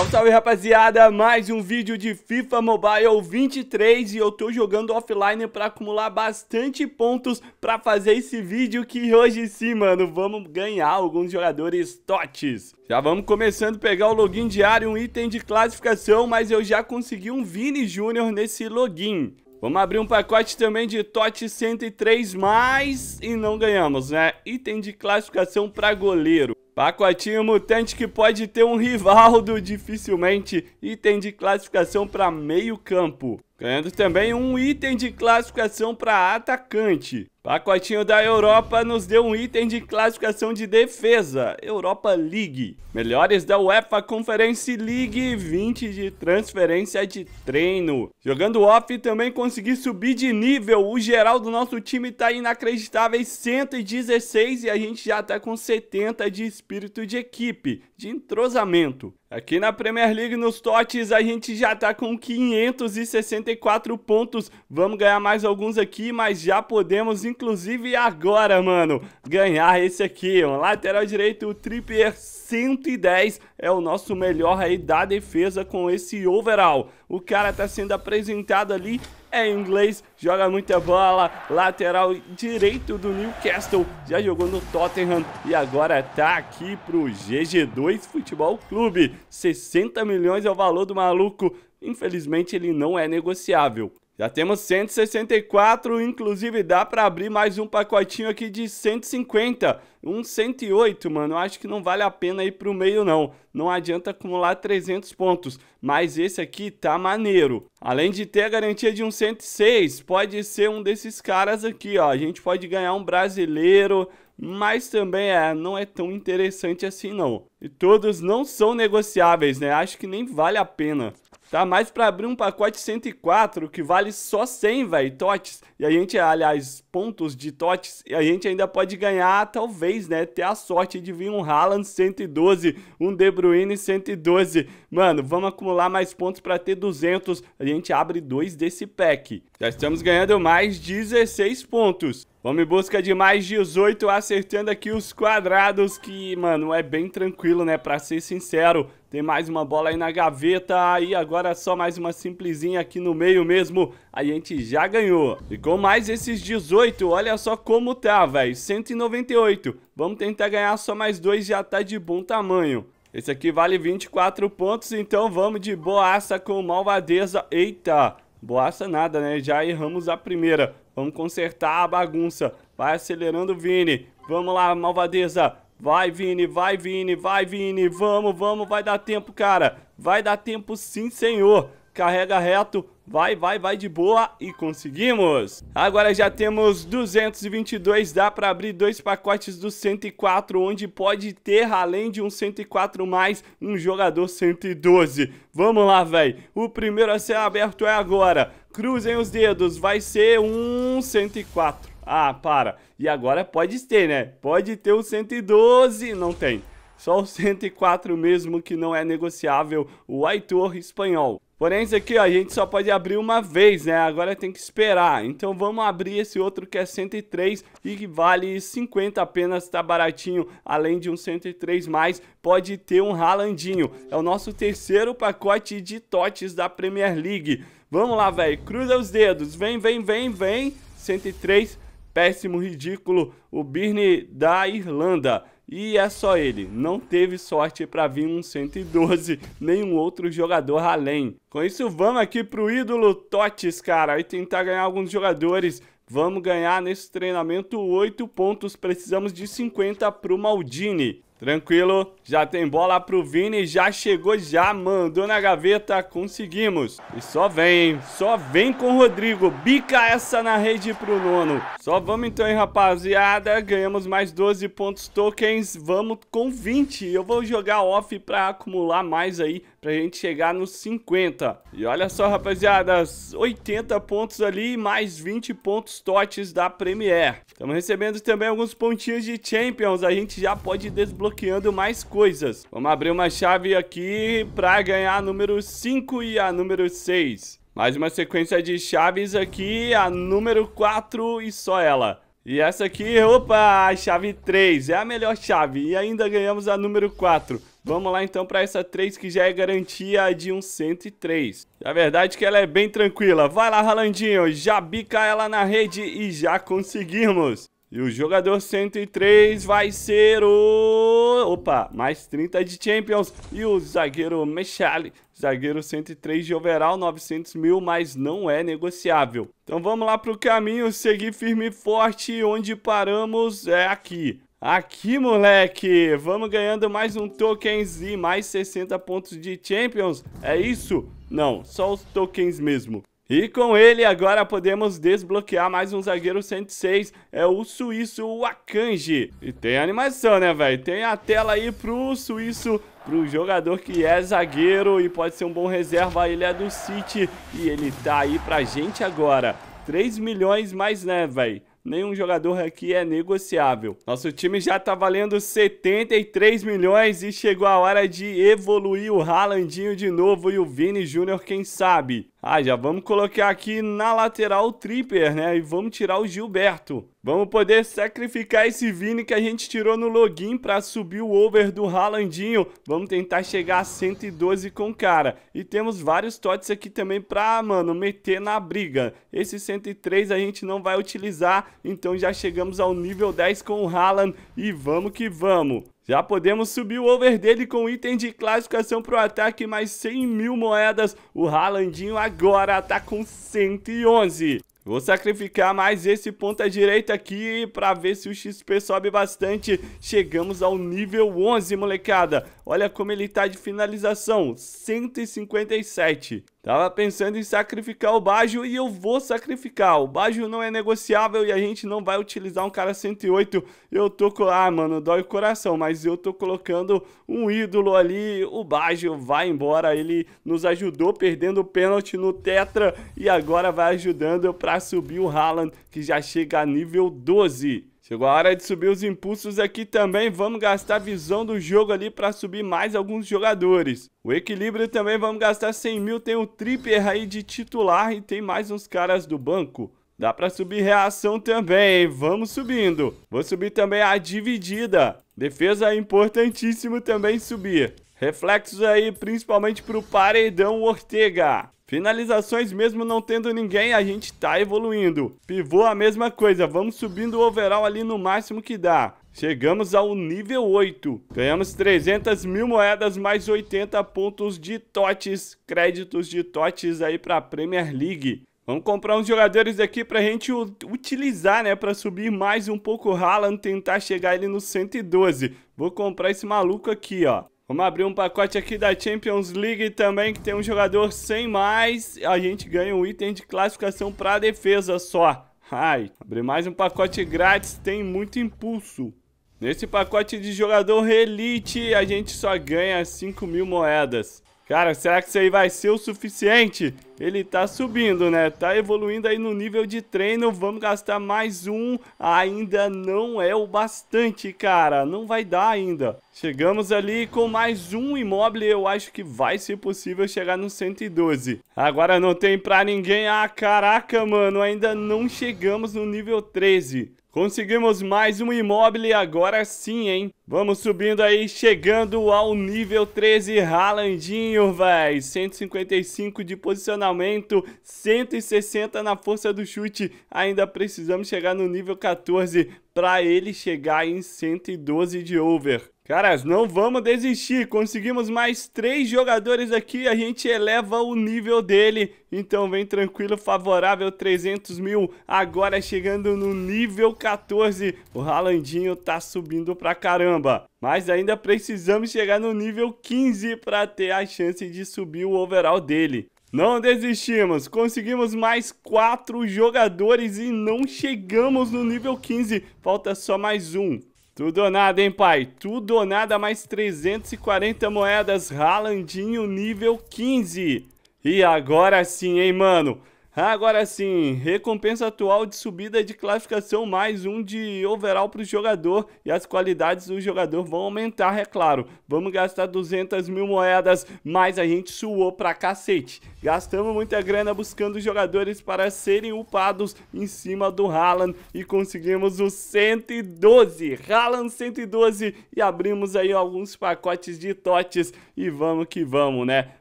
Salve, então, salve rapaziada, mais um vídeo de FIFA Mobile 23 e eu tô jogando offline pra acumular bastante pontos pra fazer esse vídeo que hoje sim, mano, vamos ganhar alguns jogadores totes. Já vamos começando a pegar o login diário, um item de classificação, mas eu já consegui um Vini Júnior nesse login. Vamos abrir um pacote também de TOT 103 mais e não ganhamos, né? Item de classificação para goleiro. Pacotinho mutante que pode ter um Rivaldo dificilmente. Item de classificação para meio campo. Ganhando também um item de classificação para atacante. Pacotinho da Europa nos deu um item de classificação de defesa, Europa League. Melhores da UEFA Conference League, 20 de transferência de treino. Jogando off também consegui subir de nível, o geral do nosso time tá inacreditável, 116 e a gente já tá com 70 de espírito de equipe, de entrosamento. Aqui na Premier League, nos totes, a gente já tá com 564 pontos. Vamos ganhar mais alguns aqui, mas já podemos inclusive agora, mano, ganhar esse aqui. Um lateral direito, o Trippier 110 é o nosso melhor aí da defesa com esse overall. O cara tá sendo apresentado ali é inglês, joga muita bola, lateral direito do Newcastle, já jogou no Tottenham e agora tá aqui pro GG2 Futebol Clube. 60 milhões é o valor do maluco. Infelizmente ele não é negociável. Já temos 164, inclusive dá para abrir mais um pacotinho aqui de 150, um 108, mano. Acho que não vale a pena ir pro meio não. Não adianta acumular 300 pontos, mas esse aqui tá maneiro. Além de ter a garantia de um 106, pode ser um desses caras aqui, ó. A gente pode ganhar um brasileiro, mas também é, não é tão interessante assim não. E todos não são negociáveis, né? Acho que nem vale a pena. Tá mais para abrir um pacote 104 que vale só 100, velho, totes. E a gente, aliás, pontos de totes. E a gente ainda pode ganhar, talvez, né? Ter a sorte de vir um Haaland 112, um De Bruyne 112. Mano, vamos acumular mais pontos para ter 200. A gente abre dois desse pack. Já estamos ganhando mais 16 pontos. Vamos em busca de mais 18, acertando aqui os quadrados, que, mano, é bem tranquilo, né? Pra ser sincero, tem mais uma bola aí na gaveta. E agora só mais uma simplesinha aqui no meio mesmo. A gente já ganhou. E com mais esses 18, olha só como tá, velho. 198. Vamos tentar ganhar só mais dois, já tá de bom tamanho. Esse aqui vale 24 pontos, então vamos de boaça com malvadeza. Eita, boaça nada, né? Já erramos a primeira. Vamos consertar a bagunça. Vai acelerando Vini. Vamos lá, malvadeza. Vai, Vini, vai, Vini, vai, Vini. Vamos, vamos, vai dar tempo, cara. Vai dar tempo sim, senhor. Carrega reto, Vai, vai, vai de boa e conseguimos. Agora já temos 222, dá para abrir dois pacotes do 104, onde pode ter, além de um 104 mais, um jogador 112. Vamos lá, velho. O primeiro a ser aberto é agora. Cruzem os dedos, vai ser um 104. Ah, para. E agora pode ter, né? Pode ter o 112, não tem. Só o 104 mesmo que não é negociável, o Aitor espanhol. Porém, isso aqui ó, a gente só pode abrir uma vez, né? Agora tem que esperar. Então vamos abrir esse outro que é 103 e que vale 50 apenas, tá baratinho. Além de um 103 mais, pode ter um ralandinho. É o nosso terceiro pacote de totes da Premier League. Vamos lá, velho. Cruza os dedos. Vem, vem, vem, vem. 103 péssimo, ridículo, o Birne da Irlanda. E é só ele, não teve sorte para vir um 112, nenhum outro jogador além. Com isso, vamos aqui pro ídolo Totes, cara, e tentar ganhar alguns jogadores. Vamos ganhar nesse treinamento 8 pontos, precisamos de 50 pro Maldini. Tranquilo, já tem bola pro Vini, já chegou, já mandou na gaveta, conseguimos. E só vem, hein? só vem com o Rodrigo, bica essa na rede pro nono. Só vamos então, hein, rapaziada, ganhamos mais 12 pontos tokens, vamos com 20. Eu vou jogar off pra acumular mais aí pra gente chegar nos 50. E olha só, rapaziada, 80 pontos ali, mais 20 pontos totes da Premier. Estamos recebendo também alguns pontinhos de Champions, a gente já pode ir desbloqueando mais coisas. Vamos abrir uma chave aqui pra ganhar a número 5 e a número 6. Mais uma sequência de chaves aqui, a número 4 e só ela. E essa aqui, opa, a chave 3, é a melhor chave. E ainda ganhamos a número 4. Vamos lá então para essa 3 que já é garantia de um 103. A verdade é que ela é bem tranquila. Vai lá, Ralandinho, já bica ela na rede e já conseguimos. E o jogador 103 vai ser o... Opa, mais 30 de Champions. E o zagueiro Mechali, zagueiro 103 de overall, 900 mil, mas não é negociável. Então vamos lá para o caminho, seguir firme e forte. Onde paramos é aqui. Aqui, moleque! Vamos ganhando mais um tokens e mais 60 pontos de Champions. É isso? Não, só os tokens mesmo. E com ele agora podemos desbloquear mais um zagueiro 106, é o suíço Akanji. E tem animação, né, velho? Tem a tela aí pro suíço, pro jogador que é zagueiro e pode ser um bom reserva. Ele é do City e ele tá aí pra gente agora. 3 milhões mais, né, velho? nenhum jogador aqui é negociável. Nosso time já tá valendo 73 milhões e chegou a hora de evoluir o Ralandinho de novo e o Vini Júnior, quem sabe. Ah, já vamos colocar aqui na lateral o Tripper, né? E vamos tirar o Gilberto. Vamos poder sacrificar esse Vini que a gente tirou no login para subir o over do Ralandinho. Vamos tentar chegar a 112 com cara. E temos vários tots aqui também para, mano, meter na briga. Esse 103 a gente não vai utilizar, então já chegamos ao nível 10 com o Haaland e vamos que vamos. Já podemos subir o over dele com item de classificação para o ataque, mais 100 mil moedas. O Ralandinho agora está com 111. Vou sacrificar mais esse ponta direita aqui para ver se o XP sobe bastante. Chegamos ao nível 11, molecada. Olha como ele tá de finalização, 157. Tava pensando em sacrificar o Bajo e eu vou sacrificar. O Bajo não é negociável e a gente não vai utilizar um cara 108. Eu tô... Ah, mano, dói o coração, mas eu tô colocando um ídolo ali. O Bajo vai embora. Ele nos ajudou perdendo o pênalti no Tetra e agora vai ajudando pra para subir o Haaland, que já chega a nível 12. Chegou a hora de subir os impulsos aqui também, vamos gastar visão do jogo ali para subir mais alguns jogadores. O equilíbrio também vamos gastar 100 mil, tem o Tripper aí de titular e tem mais uns caras do banco. Dá para subir reação também, vamos subindo. Vou subir também a dividida, defesa é importantíssimo também subir. Reflexos aí principalmente para o paredão Ortega. Finalizações mesmo não tendo ninguém, a gente tá evoluindo. Pivô a mesma coisa, vamos subindo o overall ali no máximo que dá. Chegamos ao nível 8. Ganhamos 300 mil moedas mais 80 pontos de totes, créditos de totes aí pra Premier League. Vamos comprar uns jogadores aqui pra gente utilizar, né? Pra subir mais um pouco o Haaland, tentar chegar ele no 112. Vou comprar esse maluco aqui, ó. Vamos abrir um pacote aqui da Champions League também, que tem um jogador sem mais. A gente ganha um item de classificação para defesa só. Ai, abrir mais um pacote grátis, tem muito impulso. Nesse pacote de jogador elite, a gente só ganha 5 mil moedas. Cara, será que isso aí vai ser o suficiente? Ele tá subindo, né? Tá evoluindo aí no nível de treino. Vamos gastar mais um. Ainda não é o bastante, cara. Não vai dar ainda. Chegamos ali com mais um imóvel. Eu acho que vai ser possível chegar no 112. Agora não tem pra ninguém. Ah, caraca, mano. Ainda não chegamos no nível 13. Conseguimos mais um imóvel agora sim, hein? Vamos subindo aí, chegando ao nível 13, ralandinho, véi. 155 de posicionamento, 160 na força do chute. Ainda precisamos chegar no nível 14 para ele chegar em 112 de over. Caras, não vamos desistir. Conseguimos mais três jogadores aqui. A gente eleva o nível dele. Então vem tranquilo, favorável 300 mil. Agora chegando no nível 14. O Ralandinho tá subindo pra caramba caramba. Mas ainda precisamos chegar no nível 15 para ter a chance de subir o overall dele. Não desistimos, conseguimos mais 4 jogadores e não chegamos no nível 15, falta só mais um. Tudo ou nada, hein, pai? Tudo ou nada, mais 340 moedas, Ralandinho nível 15. E agora sim, hein, mano? Agora sim, recompensa atual de subida de classificação mais um de overall para o jogador e as qualidades do jogador vão aumentar, é claro. Vamos gastar 200 mil moedas, mas a gente suou pra cacete. Gastamos muita grana buscando jogadores para serem upados em cima do Haaland e conseguimos o 112, Haaland 112 e abrimos aí alguns pacotes de totes e vamos que vamos, né?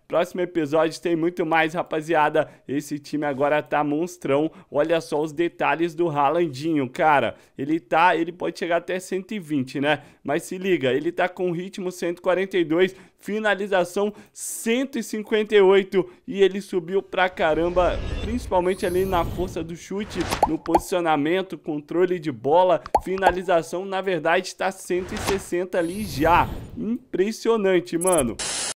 Próximo episódio tem muito mais, rapaziada. Esse time agora tá monstrão. Olha só os detalhes do Ralandinho, cara. Ele tá, ele pode chegar até 120, né? Mas se liga, ele tá com ritmo 142, finalização 158 e ele subiu pra caramba, principalmente ali na força do chute, no posicionamento, controle de bola, finalização, na verdade tá 160 ali já. Impressionante, mano.